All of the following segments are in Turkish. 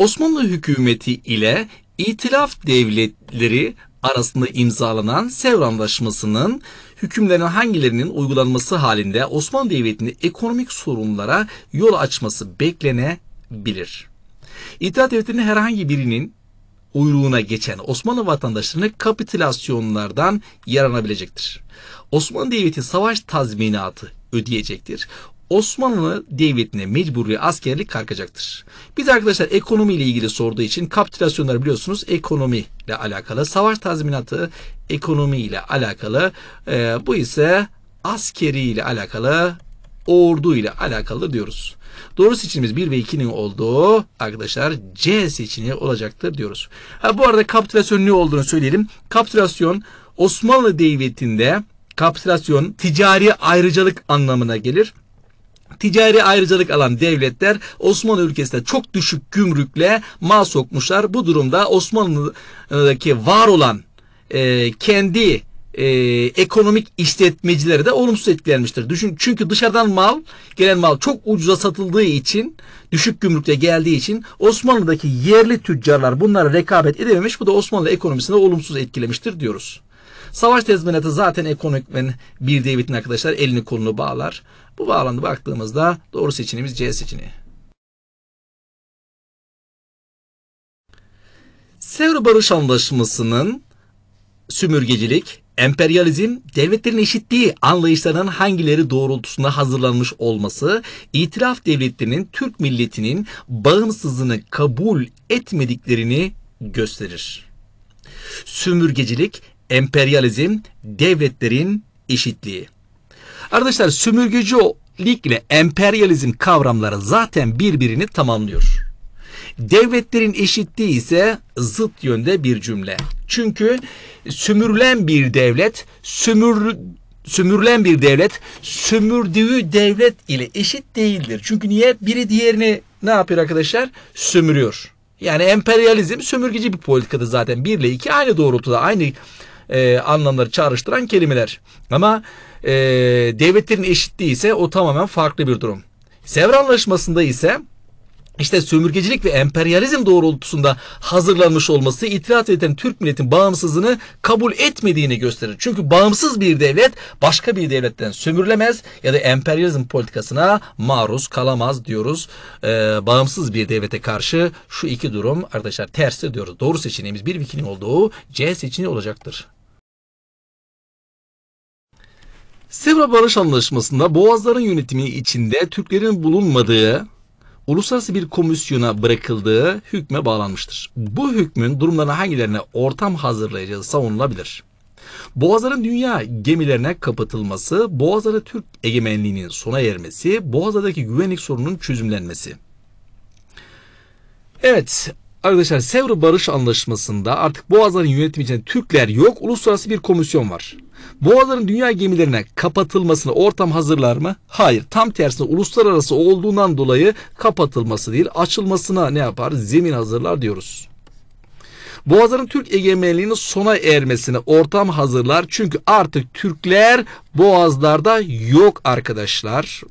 Osmanlı hükümeti ile İtilaf devletleri arasında imzalanan Sevr Anlaşması'nın hükümlerinin hangilerinin uygulanması halinde Osmanlı Devleti'nin ekonomik sorunlara yol açması beklenebilir. İttihat Devleti'nin herhangi birinin uyruğuna geçen Osmanlı vatandaşlarını kapitülasyonlardan yaranabilecektir. Osmanlı Devleti savaş tazminatı ödeyecektir. Osmanlı Devleti'ne mecburi askerlik kalkacaktır. Biz arkadaşlar ekonomi ile ilgili sorduğu için kapitülasyonlar biliyorsunuz ekonomi ile alakalı. Savaş tazminatı ekonomi ile alakalı. E, bu ise askeri ile alakalı ordu ile alakalı diyoruz. Doğru seçimimiz 1 ve 2'nin olduğu arkadaşlar C seçeneği olacaktır diyoruz. Ha, bu arada kapitülasyon ne olduğunu söyleyelim. Kapitülasyon Osmanlı Devleti'nde kapitülasyon ticari ayrıcalık anlamına gelir ticari ayrıcalık alan devletler Osmanlı ülkesinde çok düşük gümrükle mal sokmuşlar. Bu durumda Osmanlı'daki var olan e, kendi e, ekonomik işletmecileri de olumsuz etkilenmiştir. Düşün, çünkü dışarıdan mal, gelen mal çok ucuza satıldığı için, düşük gümrükte geldiği için Osmanlı'daki yerli tüccarlar bunlara rekabet edememiş. Bu da Osmanlı ekonomisini olumsuz etkilemiştir diyoruz. Savaş tezminatı zaten ekonomikmen bir devletin arkadaşlar elini kolunu bağlar. Bu bağlamda baktığımızda doğru seçeneğimiz C seçeneği. Sevr Barış Anlaşması'nın sümürgecilik, emperyalizm, devletlerin eşitliği anlayışlarının hangileri doğrultusunda hazırlanmış olması, itiraf devletlerinin Türk milletinin bağımsızlığını kabul etmediklerini gösterir. Sümürgecilik, emperyalizm, devletlerin eşitliği. Arkadaşlar sömürgecilikle emperyalizm kavramları zaten birbirini tamamlıyor. Devletlerin eşitliği ise zıt yönde bir cümle. Çünkü sömürülen bir devlet, sömür sömürülen bir devlet sömürdüğü devlet ile eşit değildir. Çünkü niye? Biri diğerini ne yapıyor arkadaşlar? Sömürüyor. Yani emperyalizm sömürgeci bir politikadır zaten. Bir ile iki aynı doğrultuda, aynı e, anlamları çağrıştıran kelimeler. Ama e, devletlerin eşitliği ise o tamamen farklı bir durum. Sevr Anlaşması'nda ise işte sömürgecilik ve emperyalizm doğrultusunda hazırlanmış olması itiraz eden Türk milletin bağımsızlığını kabul etmediğini gösterir. Çünkü bağımsız bir devlet başka bir devletten sömürülemez ya da emperyalizm politikasına maruz kalamaz diyoruz. Ee, bağımsız bir devlete karşı şu iki durum arkadaşlar ters diyoruz. Doğru seçeneğimiz bir vikinin olduğu C seçeneği olacaktır. Sevra Barış Anlaşması'nda Boğazların yönetimi içinde Türklerin bulunmadığı uluslararası bir komisyona bırakıldığı hükme bağlanmıştır. Bu hükmün durumlarına hangilerine ortam hazırlayacağı savunulabilir. Boğazların dünya gemilerine kapatılması, Boğazları Türk egemenliğinin sona ermesi, Boğazlardaki güvenlik sorununun çözümlenmesi. Evet, Arkadaşlar Sevr Barış Anlaşması'nda artık Boğazların yönetiminde Türkler yok. Uluslararası bir komisyon var. Boğazların dünya gemilerine kapatılmasına ortam hazırlar mı? Hayır. Tam tersine uluslararası olduğundan dolayı kapatılması değil açılmasına ne yapar? Zemin hazırlar diyoruz. Boğazların Türk egemenliğinin sona ermesine ortam hazırlar. Çünkü artık Türkler boğazlarda yok arkadaşlar.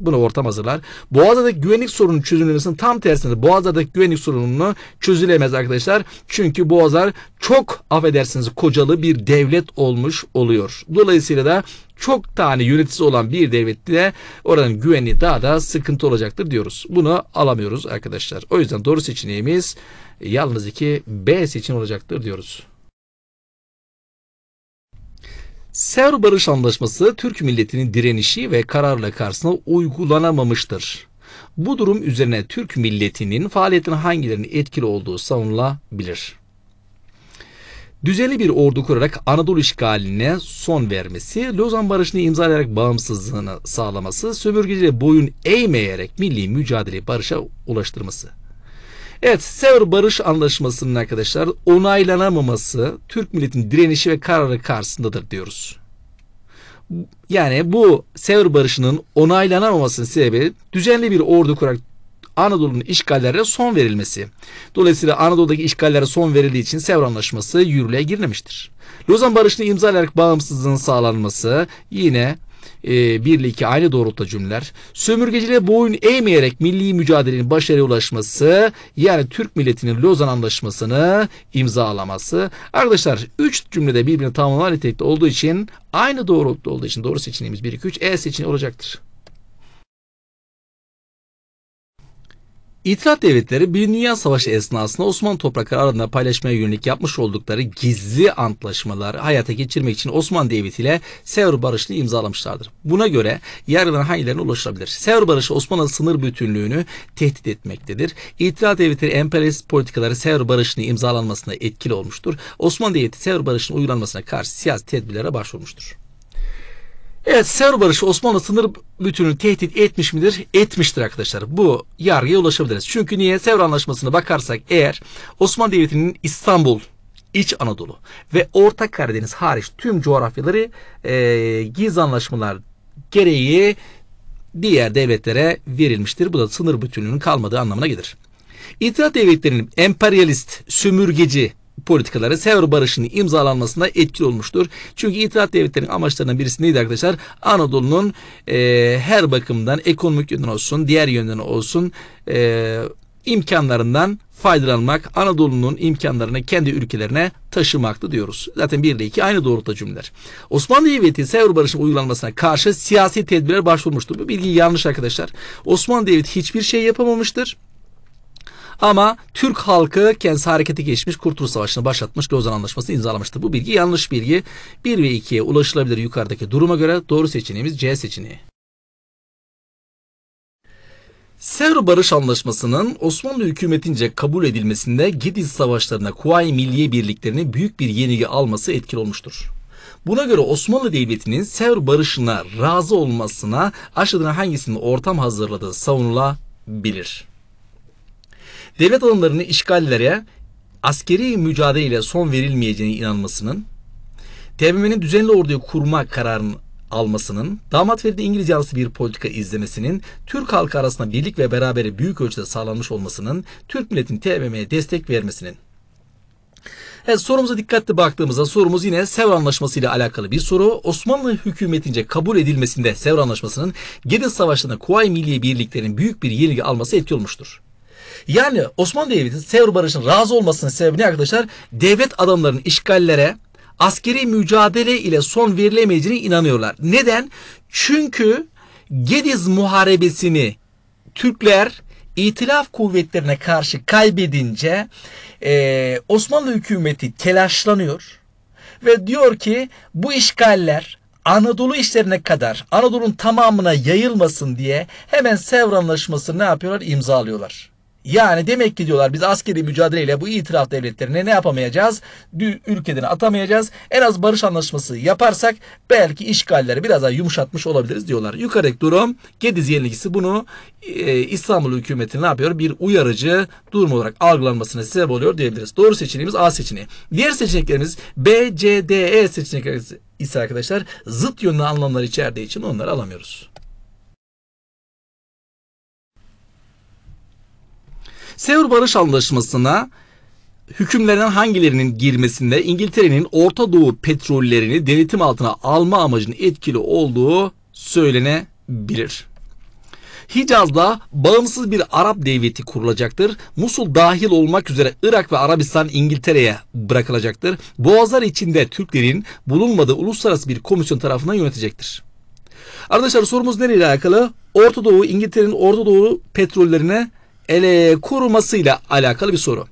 Bunu ortam hazırlar. Boğaz'daki güvenlik sorunun çözülmesinin tam tersine Boğaz'daki güvenlik sorununu çözülemez arkadaşlar. Çünkü Boğazlar çok affedersiniz kocalı bir devlet olmuş oluyor. Dolayısıyla da çok tane yöneticisi olan bir de oranın güvenliği daha da sıkıntı olacaktır diyoruz. Bunu alamıyoruz arkadaşlar. O yüzden doğru seçeneğimiz yalnız iki B seçeneği olacaktır diyoruz. Sevr Barış Anlaşması Türk milletinin direnişi ve kararla karşısına uygulanamamıştır. Bu durum üzerine Türk milletinin faaliyetinin hangilerinin etkili olduğu savunulabilir. Düzenli bir ordu kurarak Anadolu işgaline son vermesi, Lozan Barışı'nı imzalayarak bağımsızlığını sağlaması, sömürgeciliğe boyun eğmeyerek milli mücadele barışa ulaştırması. Evet Sevr Barış Anlaşması'nın arkadaşlar onaylanamaması Türk milletin direnişi ve kararı karşısındadır diyoruz. Yani bu Sevr Barışı'nın onaylanamamasının sebebi düzenli bir ordu kurarak Anadolu'nun işgallerine son verilmesi. Dolayısıyla Anadolu'daki işgallere son verildiği için Sevr Anlaşması yürürlüğe girmemiştir. Lozan Barışı'nı imzalayarak bağımsızlığın sağlanması yine e, ee, birliği aynı doğrultuda cümleler. Sömürgeciliğe boyun eğmeyerek milli mücadelenin başarıya ulaşması yani Türk milletinin Lozan Anlaşması'nı imzalaması. Arkadaşlar üç cümlede birbirine tamamlar nitelikte olduğu için aynı doğrultuda olduğu için doğru seçeneğimiz 1 2 3 E seçeneği olacaktır. İtilaf Devletleri bir Dünya Savaşı esnasında Osmanlı toprakları arasında paylaşmaya yönelik yapmış oldukları gizli antlaşmalar hayata geçirmek için Osmanlı Devleti ile Sevr Barışı'nı imzalamışlardır. Buna göre yargılan hangilerine ulaşabilir? Sevr Barışı Osmanlı sınır bütünlüğünü tehdit etmektedir. İtilaf Devletleri emperyalist politikaları Sevr Barışı'nın imzalanmasına etkili olmuştur. Osmanlı Devleti Sevr Barışı'nın uygulanmasına karşı siyasi tedbirlere başvurmuştur. Evet Sevr Barış Osmanlı sınır bütününü tehdit etmiş midir? Etmiştir arkadaşlar. Bu yargıya ulaşabiliriz. Çünkü niye? Sevr Anlaşması'na bakarsak eğer Osmanlı Devleti'nin İstanbul, İç Anadolu ve Orta Karadeniz hariç tüm coğrafyaları e, giz anlaşmalar gereği diğer devletlere verilmiştir. Bu da sınır bütünlüğünün kalmadığı anlamına gelir. İttihat devletlerinin emperyalist, sömürgeci, politikaları Sevr Barışı'nın imzalanmasında etkili olmuştur. Çünkü İttihat Devletleri'nin amaçlarından birisi neydi arkadaşlar? Anadolu'nun e, her bakımdan ekonomik yönden olsun, diğer yönden olsun e, imkanlarından faydalanmak, Anadolu'nun imkanlarını kendi ülkelerine taşımaktı diyoruz. Zaten 1 ile 2 aynı doğrultuda cümleler. Osmanlı Devleti Sevr Barışı'nın uygulanmasına karşı siyasi tedbirler başvurmuştur. Bu bilgi yanlış arkadaşlar. Osmanlı Devleti hiçbir şey yapamamıştır. Ama Türk halkı kendisi harekete geçmiş, Kurtuluş Savaşı'nı başlatmış, Lozan Anlaşması imzalamıştı. Bu bilgi yanlış bilgi. 1 ve 2'ye ulaşılabilir yukarıdaki duruma göre doğru seçeneğimiz C seçeneği. Sevr Barış Anlaşması'nın Osmanlı hükümetince kabul edilmesinde Gidiz Savaşları'na Kuvayi Milliye Birliklerinin büyük bir yenilgi alması etkili olmuştur. Buna göre Osmanlı Devleti'nin Sevr Barışı'na razı olmasına aşağıdan hangisinin ortam hazırladığı savunulabilir? Devlet alanlarını işgallere askeri mücadeleyle son verilmeyeceğine inanmasının, TBMM'nin düzenli orduyu kurma kararını almasının, damat Ferit'in İngiliz yanlısı bir politika izlemesinin, Türk halkı arasında birlik ve berabere büyük ölçüde sağlanmış olmasının, Türk milletinin TBMM'ye destek vermesinin. Evet, sorumuza dikkatli baktığımızda sorumuz yine Sevr Anlaşması ile alakalı bir soru. Osmanlı hükümetince kabul edilmesinde Sevr Anlaşması'nın Gediz Savaşı'nda Kuvayi Milliye Birliklerinin büyük bir yenilgi alması etki olmuştur. Yani Osmanlı Devleti'nin Sevr Barışı'nın razı olmasının sebebi ne arkadaşlar? Devlet adamlarının işgallere askeri mücadele ile son verilemeyeceğine inanıyorlar. Neden? Çünkü Gediz Muharebesi'ni Türkler itilaf kuvvetlerine karşı kaybedince e, Osmanlı hükümeti telaşlanıyor ve diyor ki bu işgaller Anadolu işlerine kadar Anadolu'nun tamamına yayılmasın diye hemen Sevr Anlaşması'nı ne yapıyorlar? İmzalıyorlar. Yani demek ki diyorlar biz askeri mücadeleyle bu itiraf devletlerine ne yapamayacağız? Ülkeden atamayacağız. En az barış anlaşması yaparsak belki işgalleri biraz daha yumuşatmış olabiliriz diyorlar. Yukarıdaki durum Gediz yenilgisi bunu e, İstanbul hükümetini ne yapıyor? Bir uyarıcı durum olarak algılanmasına sebep oluyor diyebiliriz. Doğru seçeneğimiz A seçeneği. Diğer seçeneklerimiz B, C, D, E seçenekleri ise arkadaşlar zıt yönlü anlamlar içerdiği için onları alamıyoruz. Sevr Barış Anlaşması'na hükümlerinden hangilerinin girmesinde İngiltere'nin Orta Doğu petrollerini denetim altına alma amacının etkili olduğu söylenebilir. Hicaz'da bağımsız bir Arap devleti kurulacaktır. Musul dahil olmak üzere Irak ve Arabistan İngiltere'ye bırakılacaktır. Boğazlar içinde Türklerin bulunmadığı uluslararası bir komisyon tarafından yönetecektir. Arkadaşlar sorumuz nereyle alakalı? Orta Doğu, İngiltere'nin Orta Doğu petrollerine ele korumasıyla alakalı bir soru.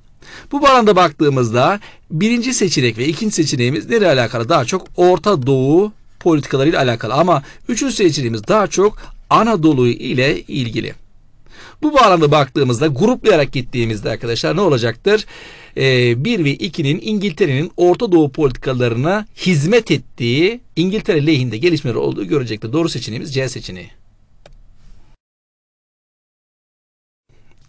Bu baranda baktığımızda birinci seçenek ve ikinci seçeneğimiz nereye alakalı? Daha çok Orta Doğu politikalarıyla alakalı ama üçüncü seçeneğimiz daha çok Anadolu ile ilgili. Bu bağlamda baktığımızda gruplayarak gittiğimizde arkadaşlar ne olacaktır? Ee, 1 ve 2'nin İngiltere'nin Orta Doğu politikalarına hizmet ettiği İngiltere lehinde gelişmeler olduğu görecektir. Doğru seçeneğimiz C seçeneği.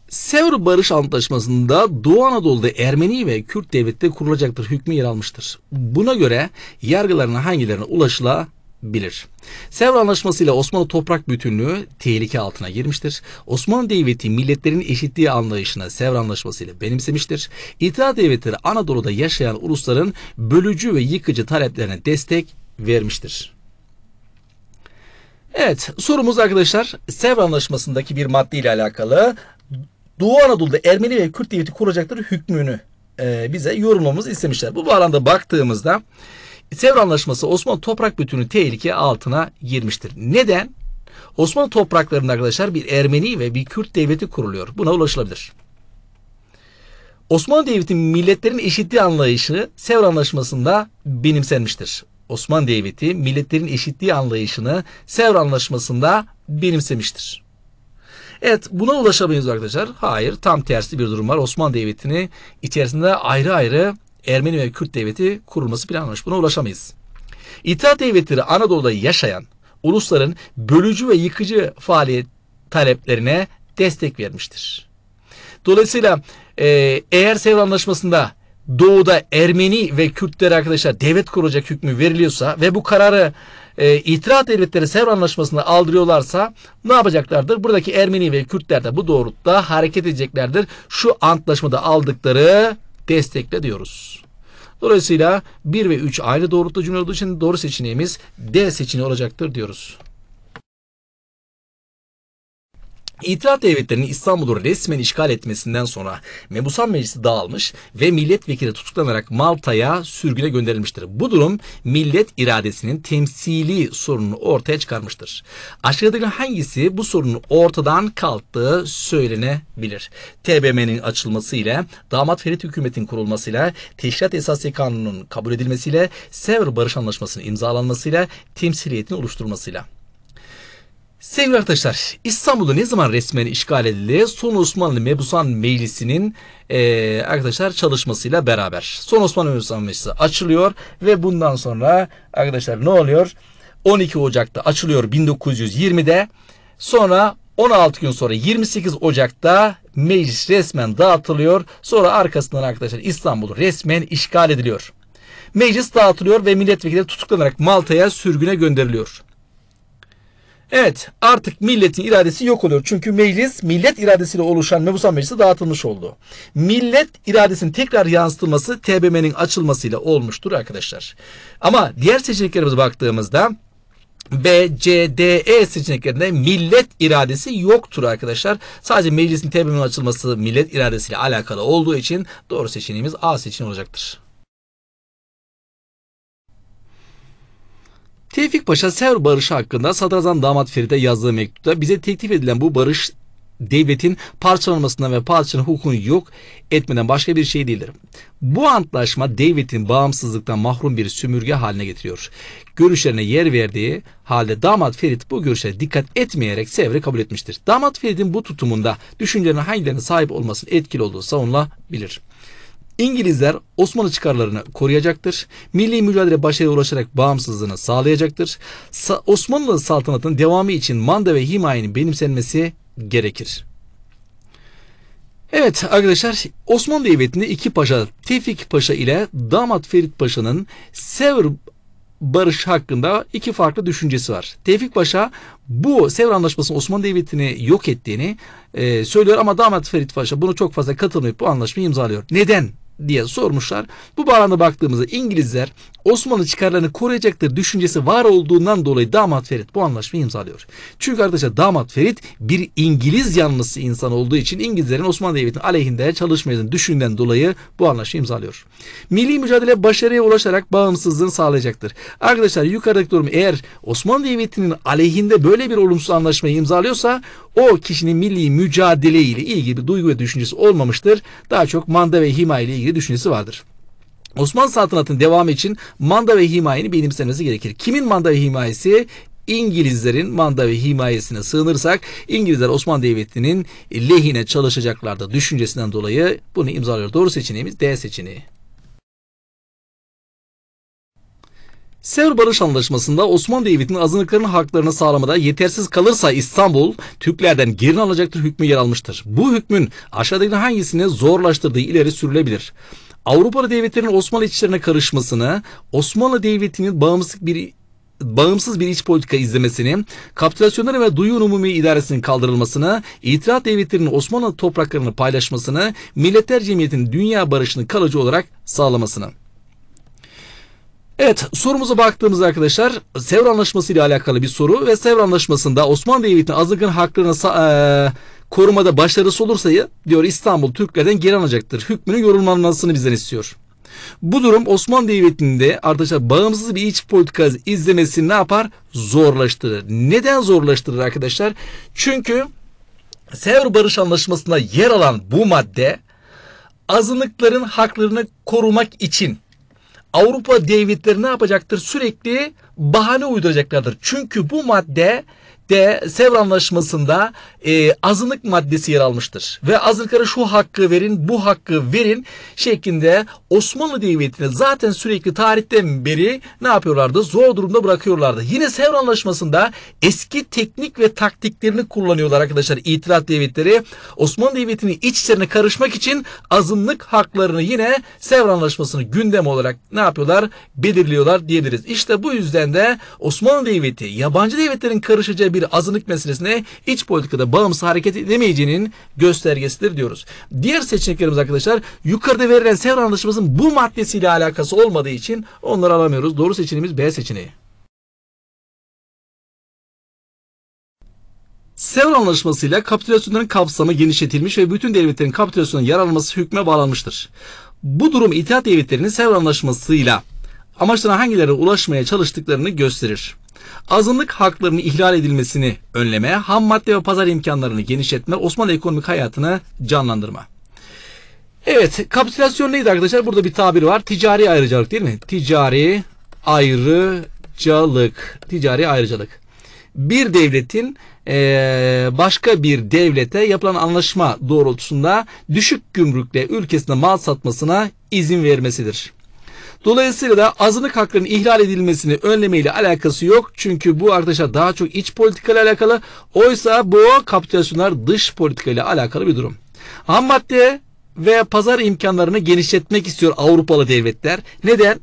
Sevr Barış Antlaşması'nda Doğu Anadolu'da Ermeni ve Kürt devletleri kurulacaktır hükmü yer almıştır. Buna göre yargılarına hangilerine ulaşıla bilir. Sevr Anlaşması ile Osmanlı toprak bütünlüğü tehlike altına girmiştir. Osmanlı Devleti milletlerin eşitliği anlayışına Sevr Anlaşması ile benimsemiştir. İttihat Devletleri Anadolu'da yaşayan ulusların bölücü ve yıkıcı taleplerine destek vermiştir. Evet sorumuz arkadaşlar Sevr Anlaşması'ndaki bir madde ile alakalı Doğu Anadolu'da Ermeni ve Kürt devleti kuracakları hükmünü e, bize yorumlamamızı istemişler. Bu bağlamda baktığımızda Sevr Anlaşması Osmanlı toprak bütünü tehlike altına girmiştir. Neden? Osmanlı topraklarında arkadaşlar bir Ermeni ve bir Kürt devleti kuruluyor. Buna ulaşılabilir. Osmanlı Devleti'nin milletlerin eşitliği anlayışını Sevr Anlaşması'nda benimsenmiştir. Osmanlı Devleti milletlerin eşitliği anlayışını Sevr Anlaşması'nda benimsemiştir. Evet buna ulaşamayız arkadaşlar. Hayır tam tersi bir durum var. Osmanlı Devleti'ni içerisinde ayrı ayrı Ermeni ve Kürt devleti kurulması planlanmış. Buna ulaşamayız. İttihat devletleri Anadolu'da yaşayan ulusların bölücü ve yıkıcı faaliyet taleplerine destek vermiştir. Dolayısıyla e, eğer Sevr Anlaşması'nda Doğu'da Ermeni ve Kürtler arkadaşlar devlet kuracak hükmü veriliyorsa ve bu kararı e, İtirat Devletleri Sevr Anlaşması'nı aldırıyorlarsa ne yapacaklardır? Buradaki Ermeni ve Kürtler de bu doğrultuda hareket edeceklerdir. Şu antlaşmada aldıkları destekle diyoruz. Dolayısıyla 1 ve 3 aynı doğrultuda cümle olduğu için doğru seçeneğimiz D seçeneği olacaktır diyoruz. İtilaf Devletleri'nin İstanbul'u resmen işgal etmesinden sonra Mebusan Meclisi dağılmış ve milletvekili tutuklanarak Malta'ya sürgüne gönderilmiştir. Bu durum millet iradesinin temsili sorununu ortaya çıkarmıştır. Aşağıdakilerin hangisi bu sorunun ortadan kalktığı söylenebilir? TBMM'nin açılmasıyla, damat Ferit hükümetin kurulmasıyla, Teşkilat Esası Kanunu'nun kabul edilmesiyle, Sever Barış Anlaşması'nın imzalanmasıyla, temsiliyetin oluşturulmasıyla. Sevgili arkadaşlar İstanbul'u ne zaman resmen işgal edildi? Son Osmanlı Mebusan Meclisi'nin e, arkadaşlar çalışmasıyla beraber. Son Osmanlı Mebusan Meclisi açılıyor ve bundan sonra arkadaşlar ne oluyor? 12 Ocak'ta açılıyor 1920'de. Sonra 16 gün sonra 28 Ocak'ta meclis resmen dağıtılıyor. Sonra arkasından arkadaşlar İstanbul resmen işgal ediliyor. Meclis dağıtılıyor ve milletvekili tutuklanarak Malta'ya sürgüne gönderiliyor. Evet artık milletin iradesi yok oluyor. Çünkü meclis millet iradesiyle oluşan mebusan meclisi dağıtılmış oldu. Millet iradesinin tekrar yansıtılması TBMM'nin açılmasıyla olmuştur arkadaşlar. Ama diğer seçeneklerimize baktığımızda B, C, D, E seçeneklerinde millet iradesi yoktur arkadaşlar. Sadece meclisin TBMM'nin açılması millet iradesiyle alakalı olduğu için doğru seçeneğimiz A seçeneği olacaktır. Tevfik Paşa Sevr Barışı hakkında sadrazam damat Ferit'e yazdığı mektupta bize teklif edilen bu barış devletin parçalanmasından ve parçanın hukukunu yok etmeden başka bir şey değildir. Bu antlaşma devletin bağımsızlıktan mahrum bir sümürge haline getiriyor. Görüşlerine yer verdiği halde damat Ferit bu görüşe dikkat etmeyerek Sevr'i kabul etmiştir. Damat Ferit'in bu tutumunda düşüncelerine hangilerine sahip olmasının etkili olduğu savunulabilir. İngilizler Osmanlı çıkarlarını koruyacaktır. Milli mücadele başarıya ulaşarak bağımsızlığını sağlayacaktır. Sa- Osmanlı saltanatının devamı için manda ve himayenin benimsenmesi gerekir. Evet arkadaşlar Osmanlı Devleti'nde iki paşa Tevfik Paşa ile damat Ferit Paşa'nın Sevr barış hakkında iki farklı düşüncesi var. Tevfik Paşa bu Sevr Anlaşması'nın Osmanlı Devleti'ni yok ettiğini e, söylüyor ama damat Ferit Paşa bunu çok fazla katılmayıp bu anlaşmayı imzalıyor. Neden? diye sormuşlar. Bu bağlamda baktığımızda İngilizler Osmanlı çıkarlarını koruyacaktır düşüncesi var olduğundan dolayı damat Ferit bu anlaşmayı imzalıyor. Çünkü arkadaşlar damat Ferit bir İngiliz yanlısı insan olduğu için İngilizlerin Osmanlı Devleti'nin aleyhinde çalışmayacağını düşünden dolayı bu anlaşmayı imzalıyor. Milli mücadele başarıya ulaşarak bağımsızlığını sağlayacaktır. Arkadaşlar yukarıdaki durum eğer Osmanlı Devleti'nin aleyhinde böyle bir olumsuz anlaşmayı imzalıyorsa o kişinin milli mücadele ile ilgili bir duygu ve düşüncesi olmamıştır. Daha çok manda ve himaye ile ilgili ilgili düşüncesi vardır. Osmanlı saltanatının devamı için manda ve himayeni benimsenmesi gerekir. Kimin manda ve himayesi? İngilizlerin manda ve himayesine sığınırsak İngilizler Osmanlı Devleti'nin lehine çalışacaklarda düşüncesinden dolayı bunu imzalıyor. Doğru seçeneğimiz D seçeneği. Sevr Barış Anlaşması'nda Osmanlı Devleti'nin azınlıkların haklarını sağlamada yetersiz kalırsa İstanbul, Türklerden geri alacaktır hükmü yer almıştır. Bu hükmün aşağıdaki hangisini zorlaştırdığı ileri sürülebilir. Avrupalı devletlerin Osmanlı içlerine karışmasını, Osmanlı Devleti'nin bağımsız bir bağımsız bir iç politika izlemesini, kapitülasyonları ve duyun umumi idaresinin kaldırılmasını, itirat devletlerinin Osmanlı topraklarını paylaşmasını, milletler cemiyetinin dünya barışını kalıcı olarak sağlamasını. Evet sorumuza baktığımız arkadaşlar Sevr Anlaşması ile alakalı bir soru ve Sevr Anlaşması'nda Osmanlı Devleti'nin azgın haklarına e, korumada başarısı olursa diyor İstanbul Türklerden geri alacaktır. Hükmünün yorumlanmasını bizden istiyor. Bu durum Osmanlı Devleti'nde arkadaşlar bağımsız bir iç politika izlemesini ne yapar? Zorlaştırır. Neden zorlaştırır arkadaşlar? Çünkü Sevr Barış Anlaşması'nda yer alan bu madde azınlıkların haklarını korumak için Avrupa devletleri ne yapacaktır? Sürekli bahane uyduracaklardır. Çünkü bu madde de Sevr Anlaşması'nda e, azınlık maddesi yer almıştır. Ve azınlıklara şu hakkı verin, bu hakkı verin şeklinde Osmanlı Devleti'ne zaten sürekli tarihten beri ne yapıyorlardı? Zor durumda bırakıyorlardı. Yine Sevr Anlaşması'nda eski teknik ve taktiklerini kullanıyorlar arkadaşlar İtilaf Devletleri. Osmanlı Devleti'nin iç işlerine karışmak için azınlık haklarını yine Sevr Anlaşması'nı gündem olarak ne yapıyorlar? Belirliyorlar diyebiliriz. İşte bu yüzden de Osmanlı Devleti yabancı devletlerin karışacağı bir azınlık meselesine iç politikada bağımsız hareket edemeyeceğinin göstergesidir diyoruz. Diğer seçeneklerimiz arkadaşlar yukarıda verilen Sevr Anlaşması'nın bu maddesiyle alakası olmadığı için onları alamıyoruz. Doğru seçeneğimiz B seçeneği. Sevr Anlaşması'yla kapitülasyonların kapsamı genişletilmiş ve bütün devletlerin kapitülasyonuna yararlanması hükme bağlanmıştır. Bu durum İttihat Devletleri'nin Sevr Anlaşması'yla amaçlarına hangilerine ulaşmaya çalıştıklarını gösterir azınlık haklarının ihlal edilmesini önleme, ham madde ve pazar imkanlarını genişletme, Osmanlı ekonomik hayatını canlandırma. Evet, kapitülasyon neydi arkadaşlar? Burada bir tabir var. Ticari ayrıcalık değil mi? Ticari ayrıcalık. Ticari ayrıcalık. Bir devletin başka bir devlete yapılan anlaşma doğrultusunda düşük gümrükle ülkesine mal satmasına izin vermesidir. Dolayısıyla da azınlık haklarının ihlal edilmesini önlemeyle alakası yok. Çünkü bu arkadaşlar daha çok iç politikayla alakalı. Oysa bu kapitülasyonlar dış politikayla alakalı bir durum. Ham madde ve pazar imkanlarını genişletmek istiyor Avrupalı devletler. Neden?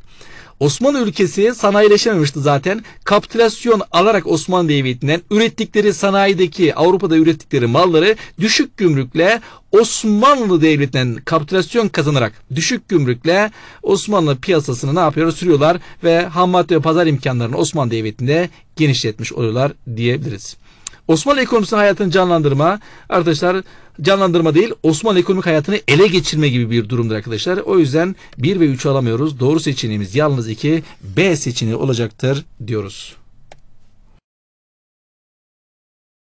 Osmanlı ülkesi sanayileşememişti zaten. Kapitülasyon alarak Osmanlı Devleti'nden ürettikleri sanayideki Avrupa'da ürettikleri malları düşük gümrükle Osmanlı Devleti'nden kapitülasyon kazanarak düşük gümrükle Osmanlı piyasasını ne yapıyor? Sürüyorlar ve ham madde ve pazar imkanlarını Osmanlı Devleti'nde genişletmiş oluyorlar diyebiliriz. Osmanlı ekonomisinin hayatını canlandırma arkadaşlar canlandırma değil Osmanlı ekonomik hayatını ele geçirme gibi bir durumdur arkadaşlar. O yüzden 1 ve 3'ü alamıyoruz. Doğru seçeneğimiz yalnız 2 B seçeneği olacaktır diyoruz.